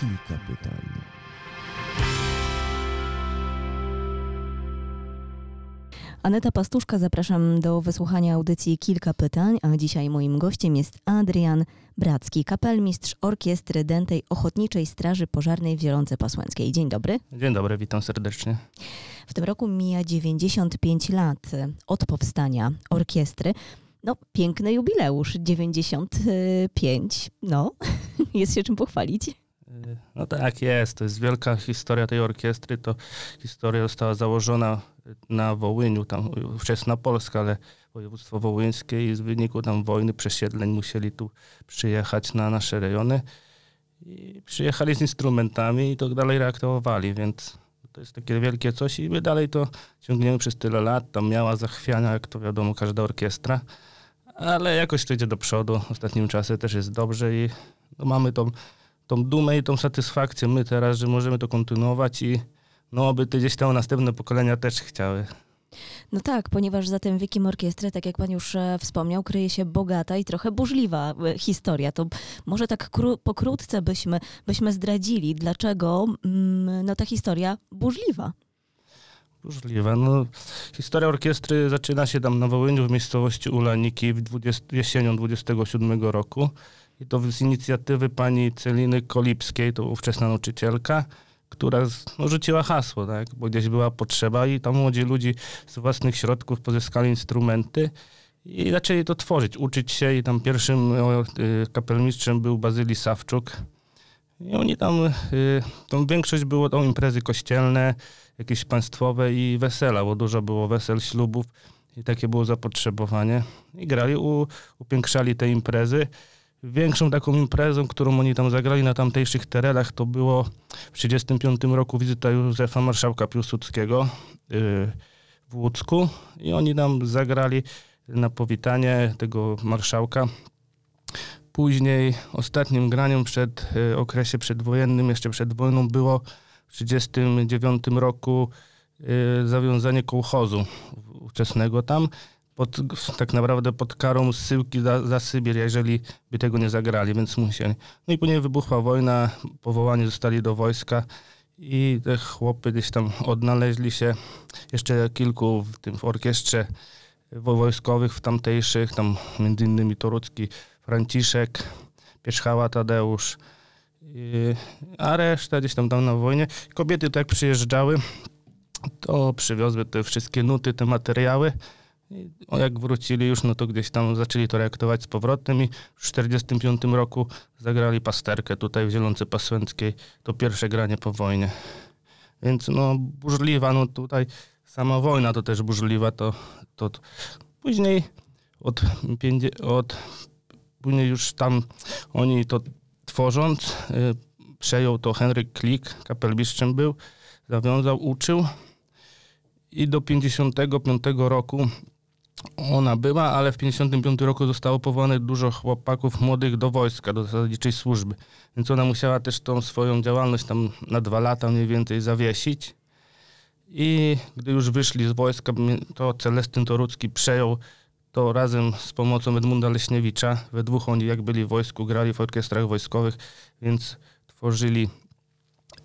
kilka pytań. Aneta Pastuszka, zapraszam do wysłuchania audycji Kilka Pytań, a dzisiaj moim gościem jest Adrian Bracki, kapelmistrz Orkiestry Dętej Ochotniczej Straży Pożarnej w Zielonce Pasłęckiej. Dzień dobry. Dzień dobry, witam serdecznie. W tym roku mija 95 lat od powstania orkiestry. No, piękny jubileusz, 95, no, jest się czym pochwalić. No tak jest, to jest wielka historia tej orkiestry, to historia została założona na Wołyniu, tam wczesna Polska, ale województwo wołyńskie i z wyniku tam wojny, przesiedleń musieli tu przyjechać na nasze rejony i przyjechali z instrumentami i to dalej reaktywowali, więc to jest takie wielkie coś i my dalej to ciągniemy przez tyle lat, tam miała zachwiania, jak to wiadomo, każda orkiestra, ale jakoś to idzie do przodu, ostatnim czasie też jest dobrze i no mamy tą tą dumę i tą satysfakcję my teraz, że możemy to kontynuować i no, aby to gdzieś tam następne pokolenia też chciały. No tak, ponieważ za tym Wikim Orkiestry, tak jak pan już e, wspomniał, kryje się bogata i trochę burzliwa e, historia. To może tak kró- pokrótce byśmy, byśmy zdradzili, dlaczego mm, no, ta historia burzliwa. Burzliwa. No, historia orkiestry zaczyna się tam na Wołyniu w miejscowości Ulaniki w 20, jesienią 27 roku. I to z inicjatywy pani Celiny Kolipskiej, to ówczesna nauczycielka, która no, rzuciła hasło, tak? bo gdzieś była potrzeba i tam młodzi ludzi z własnych środków pozyskali instrumenty i zaczęli to tworzyć, uczyć się i tam pierwszym e, kapelmistrzem był Bazyli Sawczuk. I oni tam, e, tą większość było to imprezy kościelne, jakieś państwowe i wesela, bo dużo było wesel, ślubów i takie było zapotrzebowanie. I grali, u, upiększali te imprezy. Większą taką imprezą, którą oni tam zagrali na tamtejszych terenach, to było w 1935 roku wizyta Józefa Marszałka Piłsudskiego y, w Łódzku i oni tam zagrali na powitanie tego marszałka. Później ostatnim graniem przed y, okresie przedwojennym, jeszcze przed wojną, było w 1939 roku y, zawiązanie kołchozu ówczesnego tam pod, tak naprawdę pod karą syłki za, za Sybir, jeżeli by tego nie zagrali, więc musieli. No i później wybuchła wojna, powołani zostali do wojska i te chłopy gdzieś tam odnaleźli się, jeszcze kilku w tym w orkiestrze wojskowych w tamtejszych, tam między innymi Torucki Franciszek, Pierzchała Tadeusz, a reszta gdzieś tam tam na wojnie. Kobiety tak przyjeżdżały, to przywiozły te wszystkie nuty, te materiały, i jak wrócili już, no to gdzieś tam zaczęli to reaktować z powrotem i w 1945 roku zagrali pasterkę tutaj w Zielonce Pasłęckiej. To pierwsze granie po wojnie. Więc no burzliwa, no tutaj sama wojna to też burzliwa, to, to, to. później od, od później już tam oni to tworząc, y, przejął to Henryk Klik, kapelbiszczem był, zawiązał, uczył i do 1955 roku ona była, ale w 1955 roku zostało powołane dużo chłopaków młodych do wojska, do zasadniczej służby. Więc ona musiała też tą swoją działalność tam na dwa lata mniej więcej zawiesić. I gdy już wyszli z wojska, to Celestyn Torucki przejął to razem z pomocą Edmunda Leśniewicza. We dwóch oni, jak byli w wojsku, grali w orkiestrach wojskowych, więc tworzyli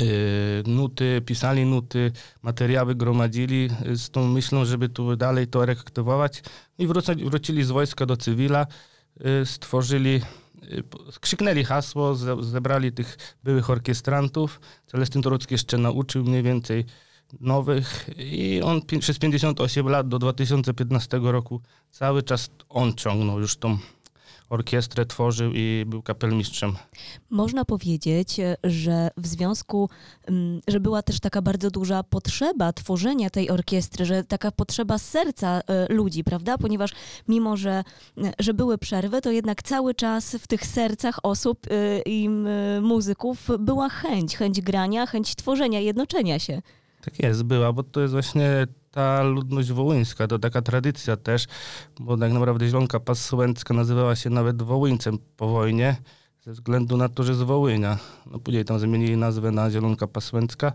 Y, nuty, pisali nuty, materiały gromadzili y, z tą myślą, żeby tu dalej to reaktywować i wrócili, wrócili z wojska do cywila, y, stworzyli, krzyknęli hasło, zebrali tych byłych orkiestrantów. Celestyn Torucki jeszcze nauczył mniej więcej nowych i on przez 58 lat do 2015 roku cały czas on ciągnął już tą orkiestrę tworzył i był kapelmistrzem. Można powiedzieć, że w związku, mm, że była też taka bardzo duża potrzeba tworzenia tej orkiestry, że taka potrzeba serca e, ludzi, prawda? Ponieważ mimo, że, e, że były przerwy, to jednak cały czas w tych sercach osób e, i muzyków była chęć, chęć grania, chęć tworzenia, jednoczenia się. Tak jest, była, bo to jest właśnie ta ludność wołyńska, to taka tradycja też, bo tak naprawdę Zielonka Pasłęcka nazywała się nawet Wołyńcem po wojnie, ze względu na to, że z Wołynia. No później tam zmienili nazwę na Zielonka Pasłęcka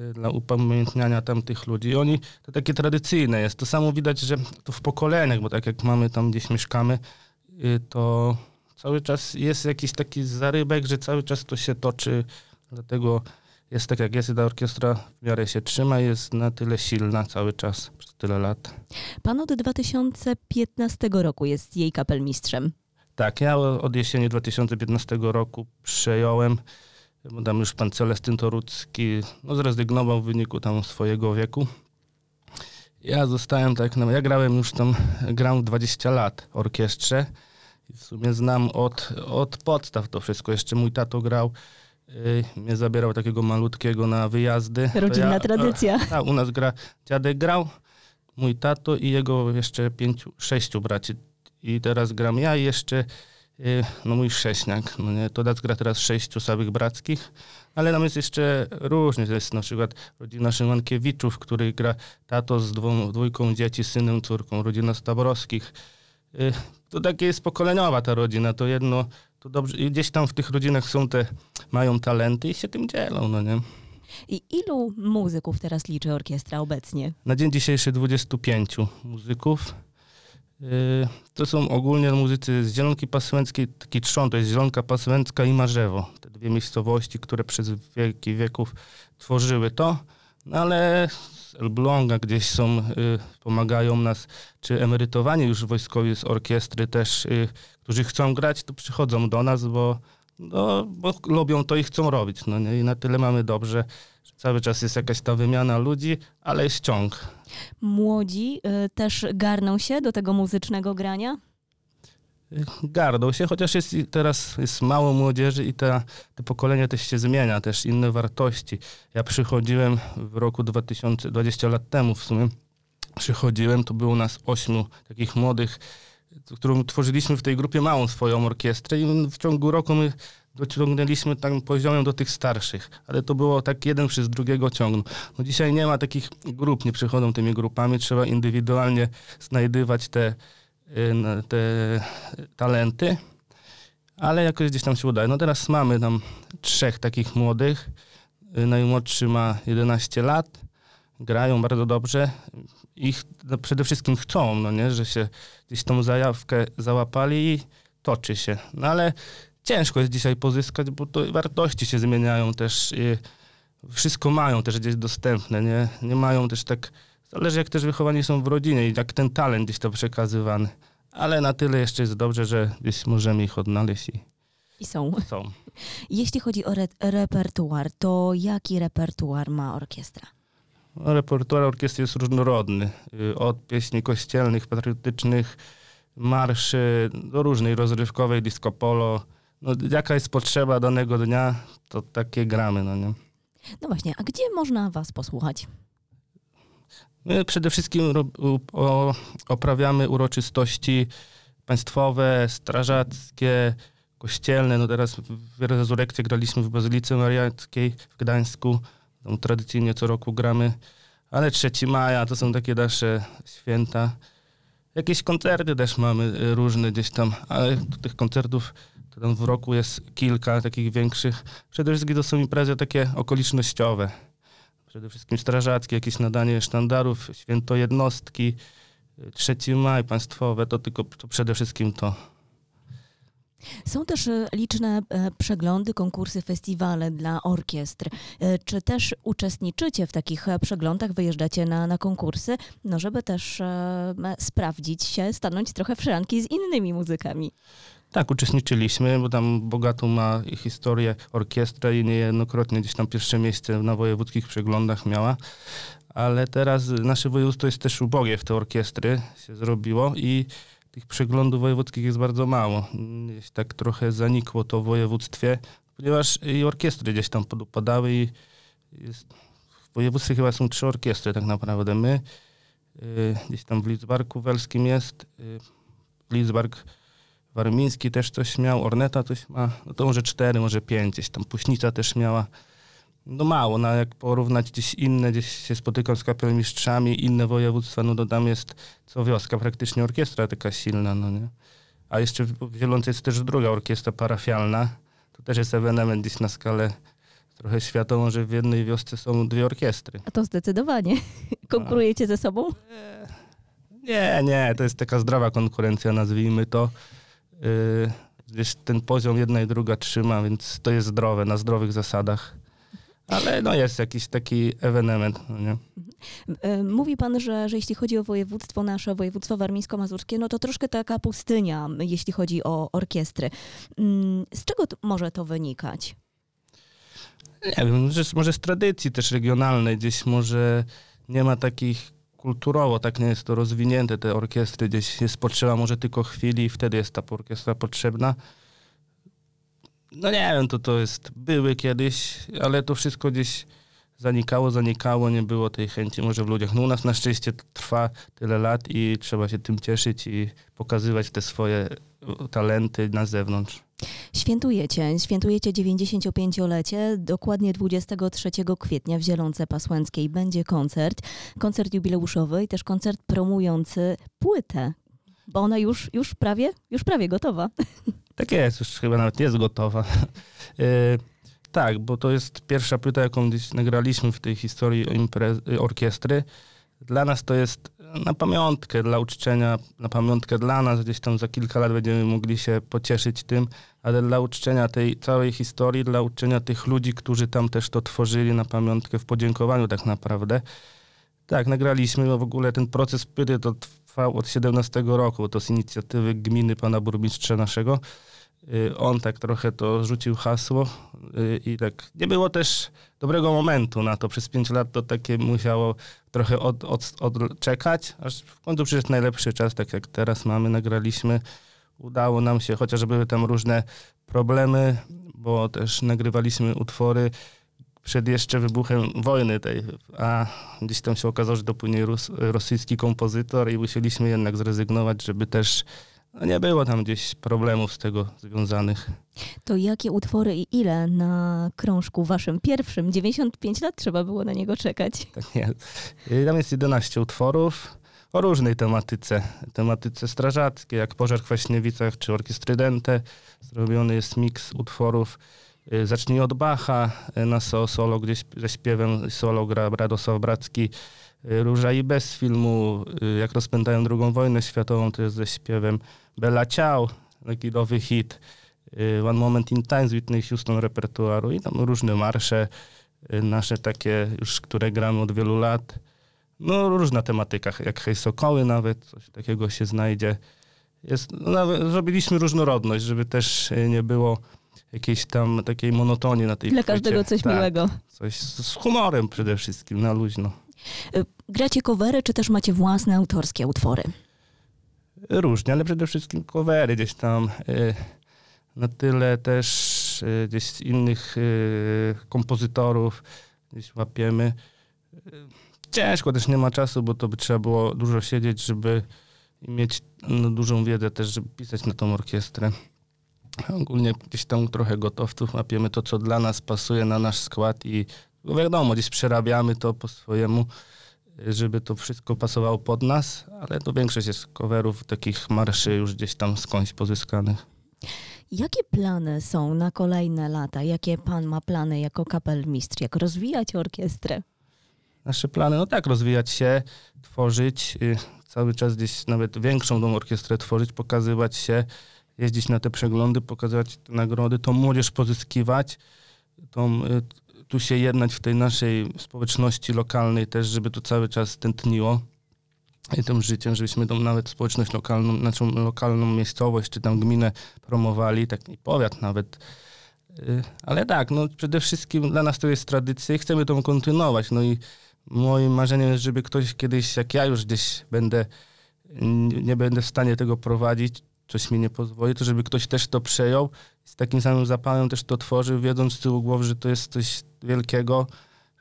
y, dla upamiętniania tamtych ludzi. I oni, to takie tradycyjne jest. To samo widać, że to w pokoleniach, bo tak jak mamy tam gdzieś mieszkamy, y, to cały czas jest jakiś taki zarybek, że cały czas to się toczy, dlatego jest tak jak jest, ta orkiestra w miarę się trzyma, jest na tyle silna cały czas przez tyle lat. Pan od 2015 roku jest jej kapelmistrzem. Tak, ja od jesieni 2015 roku przejąłem, bo tam już pan Celestyn Torucki no, zrezygnował w wyniku tam swojego wieku. Ja zostałem tak, no, ja grałem już tam, gram 20 lat w orkiestrze. W sumie znam od, od podstaw to wszystko. Jeszcze mój tato grał mnie zabierał takiego malutkiego na wyjazdy. Rodzinna ja, tradycja. A, u nas gra, dziadek grał, mój tato i jego jeszcze pięciu, sześciu braci. I teraz gram ja i jeszcze y, no mój sześniak. No nie, to gra teraz sześciu samych brackich, ale tam jest jeszcze różnie. To jest na przykład rodzina Szymankiewiczów, w której gra tato z dwą, dwójką dzieci, synem, córką. Rodzina Staborowskich. Y, to takie jest pokoleniowa ta rodzina. To jedno to dobrze. I gdzieś tam w tych rodzinach są te, mają talenty i się tym dzielą, no nie? I ilu muzyków teraz liczy orkiestra obecnie? Na dzień dzisiejszy 25 muzyków. Y, to są ogólnie muzycy z Zielonki Pasłęckiej, taki trzon, to jest Zielonka Pasłęcka i Marzewo. Te dwie miejscowości, które przez wieki wieków tworzyły to. No ale Elbląga gdzieś są, y, pomagają nas, czy emerytowani już wojskowi z orkiestry też, y, którzy chcą grać, to przychodzą do nas, bo, no, bo lubią to i chcą robić. No nie? I na tyle mamy dobrze, że cały czas jest jakaś ta wymiana ludzi, ale jest ciąg. Młodzi y, też garną się do tego muzycznego grania? gardą się, chociaż jest teraz jest mało młodzieży i ta, te pokolenie też się zmienia, też inne wartości. Ja przychodziłem w roku 2020 lat temu w sumie, przychodziłem, to było nas ośmiu takich młodych, którą tworzyliśmy w tej grupie małą swoją orkiestrę i w ciągu roku my dociągnęliśmy tam poziomem do tych starszych, ale to było tak jeden przez drugiego ciągnął. No dzisiaj nie ma takich grup, nie przychodzą tymi grupami, trzeba indywidualnie znajdywać te Y, te talenty, ale jakoś gdzieś tam się udaje. No teraz mamy tam trzech takich młodych. Y, najmłodszy ma 11 lat, grają bardzo dobrze. Ich no, przede wszystkim chcą, no nie, że się gdzieś tą zajawkę załapali i toczy się. No ale ciężko jest dzisiaj pozyskać, bo to wartości się zmieniają też. wszystko mają też gdzieś dostępne, nie? Nie mają też tak Zależy jak też wychowani są w rodzinie i jak ten talent gdzieś to przekazywany. Ale na tyle jeszcze jest dobrze, że gdzieś możemy ich odnaleźć i i są. są. Jeśli chodzi o re repertuar, to jaki repertuar ma orkiestra? Repertuar orkiestry jest różnorodny. Y, od pieśni kościelnych, patriotycznych, marszy, do różnej rozrywkowej, disco polo. No, jaka jest potrzeba danego dnia, to takie gramy, no nie? No właśnie, a gdzie można was posłuchać? My przede wszystkim oprawiamy uroczystości państwowe, strażackie, kościelne. No teraz w rezurekcję graliśmy w Bazylice Mariackiej w Gdańsku. Tam tradycyjnie co roku gramy. Ale 3 maja to są takie nasze święta. Jakieś koncerty też mamy y, różne gdzieś tam, ale tych koncertów to tam w roku jest kilka takich większych. Przede wszystkim to są imprezy takie okolicznościowe przede wszystkim strażackie, jakieś nadanie sztandarów, święto jednostki, 3 maj, państwowe, to tylko to przede wszystkim to. Są też e, liczne e, przeglądy, konkursy, festiwale dla orkiestr. E, czy też uczestniczycie w takich przeglądach, wyjeżdżacie na, na konkursy, no żeby też sprawdzić się, stanąć trochę w szranki z innymi muzykami? Tak, uczestniczyliśmy, bo tam Bogatu ma historię orkiestra i niejednokrotnie gdzieś tam pierwsze miejsce na wojewódzkich przeglądach miała. Ale teraz nasze województwo jest też ubogie w te orkiestry, się zrobiło i tych przeglądów wojewódzkich jest bardzo mało. Gdzieś tak trochę zanikło to w województwie, ponieważ i orkiestry gdzieś tam podupadały i jest, w województwie chyba są trzy orkiestry tak naprawdę. My, y, gdzieś tam w Lidzbarku Welskim jest, y, Lidzbark Warmiński też coś miał, Orneta coś ma, no to może cztery, może pięć, gdzieś tam Puśnica też miała. No mało, no jak porównać gdzieś inne, gdzieś się spotykam z kapelomistrzami, inne województwa, no dodam jest co wioska praktycznie orkiestra taka silna, no nie. A jeszcze w Zielonce jest też druga orkiestra parafialna, to też jest ewenement gdzieś na skalę trochę światową, że w jednej wiosce są dwie orkiestry. A to zdecydowanie. Konkurujecie A. ze sobą? Nie, nie, to jest taka zdrowa konkurencja, nazwijmy to gdzieś y, ten poziom jedna i druga trzyma, więc to jest zdrowe, na zdrowych zasadach. Ale no jest jakiś taki ewenement. No nie? Mhm. Y, y, mówi pan, że, że jeśli chodzi o województwo nasze, województwo warmińsko-mazurskie, no to troszkę taka pustynia, jeśli chodzi o orkiestry. Mm, z czego może to wynikać? Nie wiem, może, może z tradycji też regionalnej, gdzieś może nie ma takich kulturowo tak nie jest to rozwinięte, te orkiestry gdzieś jest potrzeba może tylko chwili i wtedy jest ta orkiestra potrzebna. No nie wiem, to to jest, były kiedyś, ale to wszystko gdzieś zanikało, zanikało, nie było tej chęci może w ludziach. No u nas na szczęście trwa tyle lat i trzeba się tym cieszyć i pokazywać te swoje talenty na zewnątrz. Świętujecie, świętujecie 95-lecie, dokładnie 23 kwietnia w Zielonce Pasłęckiej będzie koncert, koncert jubileuszowy i też koncert promujący płytę, bo ona już, już, prawie, już prawie gotowa. Tak jest, już chyba nawet jest gotowa. Yy, tak, bo to jest pierwsza płyta, jaką nagraliśmy w tej historii imprezy, orkiestry. Dla nas to jest na pamiątkę dla uczczenia, na pamiątkę dla nas, gdzieś tam za kilka lat będziemy mogli się pocieszyć tym, ale dla uczczenia tej całej historii, dla uczczenia tych ludzi, którzy tam też to tworzyli na pamiątkę w podziękowaniu tak naprawdę. Tak, nagraliśmy, bo w ogóle ten proces pyry to trwał od 17 roku, to z inicjatywy gminy pana burmistrza naszego. Y, on tak trochę to rzucił hasło y, i tak nie było też dobrego momentu na to. Przez pięć lat to takie musiało trochę od, od, odczekać, aż w końcu przyszedł najlepszy czas, tak jak teraz mamy, nagraliśmy. Udało nam się, chociaż były tam różne problemy, bo też nagrywaliśmy utwory przed jeszcze wybuchem wojny tej, a gdzieś tam się okazało, że to później rosyjski kompozytor i musieliśmy jednak zrezygnować, żeby też nie było tam gdzieś problemów z tego związanych. To jakie utwory i ile na krążku waszym pierwszym? 95 lat trzeba było na niego czekać. Tak nie. Tam jest 11 utworów o różnej tematyce. Tematyce strażackie, jak Pożar w Kwaśniewicach czy Orkiestry Dente. Zrobiony jest miks utworów y, Zacznij od Bacha y, na solo, gdzieś ze śpiewem solo gra Radosław Bracki. Róża i bez filmu, y, jak rozpętają drugą wojnę światową, to jest ze śpiewem Bella Ciao, taki nowy hit. Y, One Moment in Time z Whitney Houston repertuaru i tam różne marsze y, nasze takie już, które gramy od wielu lat. No różna tematyka, jak hej sokoły nawet, coś takiego się znajdzie. Jest, no, zrobiliśmy różnorodność, żeby też nie było jakiejś tam takiej monotonii na tej Dla płycie. każdego coś tak. miłego. Coś z humorem przede wszystkim, na luźno. Y, gracie covery, czy też macie własne autorskie utwory? Różnie, ale przede wszystkim covery gdzieś tam. Y, na tyle też y, gdzieś z innych kompozytorów gdzieś łapiemy. Ciężko, też nie ma czasu, bo to by trzeba było dużo siedzieć, żeby mieć no, dużą wiedzę też, żeby pisać na tą orkiestrę. Ogólnie gdzieś tam trochę gotowców łapiemy to, co dla nas pasuje na nasz skład i bo wiadomo, gdzieś przerabiamy to po swojemu, żeby to wszystko pasowało pod nas, ale to większość jest coverów takich marszy już gdzieś tam skądś pozyskanych. Jakie plany są na kolejne lata? Jakie pan ma plany jako kapelmistrz? Jak rozwijać orkiestrę? Nasze plany, no tak, rozwijać się, tworzyć, y, cały czas gdzieś nawet większą tą orkiestrę tworzyć, pokazywać się, jeździć na te przeglądy, pokazywać te nagrody, tą młodzież pozyskiwać, tą y, tu się jednać w tej naszej społeczności lokalnej też, żeby to cały czas tętniło i tym życiem, żebyśmy tą nawet społeczność lokalną, naszą lokalną miejscowość, czy tam gminę promowali, tak i powiat nawet. Y, ale tak, no przede wszystkim dla nas to jest tradycja i chcemy tą kontynuować. No i moim marzeniem jest, żeby ktoś kiedyś, jak ja już gdzieś będę, nie będę w stanie tego prowadzić, coś mi nie pozwoli, to żeby ktoś też to przejął z takim samym zapałem też to tworzył, wiedząc z tyłu głowy, że to jest coś wielkiego,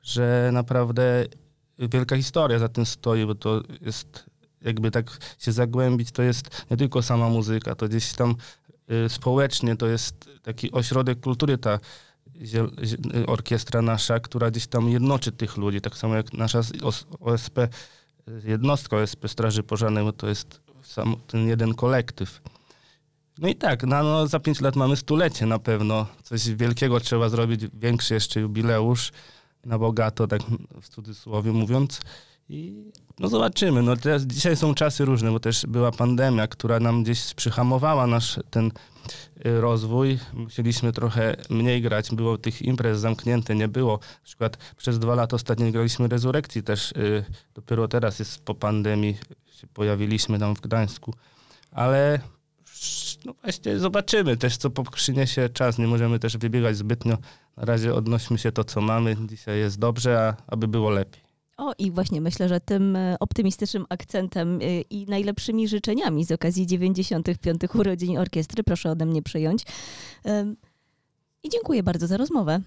że naprawdę wielka historia za tym stoi, bo to jest jakby tak się zagłębić, to jest nie tylko sama muzyka, to gdzieś tam y, społecznie to jest taki ośrodek kultury ta orkiestra nasza, która gdzieś tam jednoczy tych ludzi, tak samo jak nasza OSP, y, jednostka OSP Straży Pożarnej, bo to jest sam, ten jeden kolektyw. No i tak, no, no, za pięć lat mamy stulecie na pewno. Coś wielkiego trzeba zrobić, większy jeszcze jubileusz na bogato, tak w cudzysłowie mówiąc. I no zobaczymy. No teraz, dzisiaj są czasy różne, bo też była pandemia, która nam gdzieś przyhamowała nasz ten y, rozwój. Musieliśmy trochę mniej grać. Było tych imprez zamknięte, nie było. Na przykład przez dwa lata ostatnio nie graliśmy Rezurekcji też. Y, dopiero teraz jest po pandemii. Się pojawiliśmy tam w Gdańsku. Ale no właśnie zobaczymy też, co przyniesie czas. Nie możemy też wybiegać zbytnio. Na razie odnośmy się to, co mamy. Dzisiaj jest dobrze, a aby było lepiej. O, i właśnie myślę, że tym e, optymistycznym akcentem e, i najlepszymi życzeniami z okazji 95. urodzin orkiestry proszę ode mnie przyjąć. I dziękuję bardzo za rozmowę.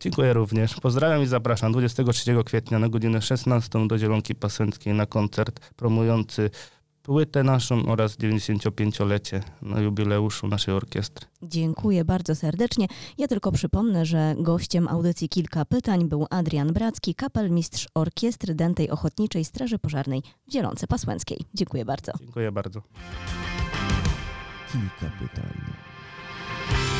Dziękuję również. Pozdrawiam i zapraszam 23 kwietnia na godzinę 16 do Zielonki Pasęckiej na koncert promujący płytę naszą oraz 95-lecie na jubileuszu naszej orkiestry. Dziękuję bardzo serdecznie. Ja tylko przypomnę, że gościem audycji Kilka Pytań był Adrian Bracki, kapelmistrz Orkiestry Dętej Ochotniczej Straży Pożarnej w Zielonce Pasłęckiej. Dziękuję bardzo. Dziękuję bardzo. Kilka pytań.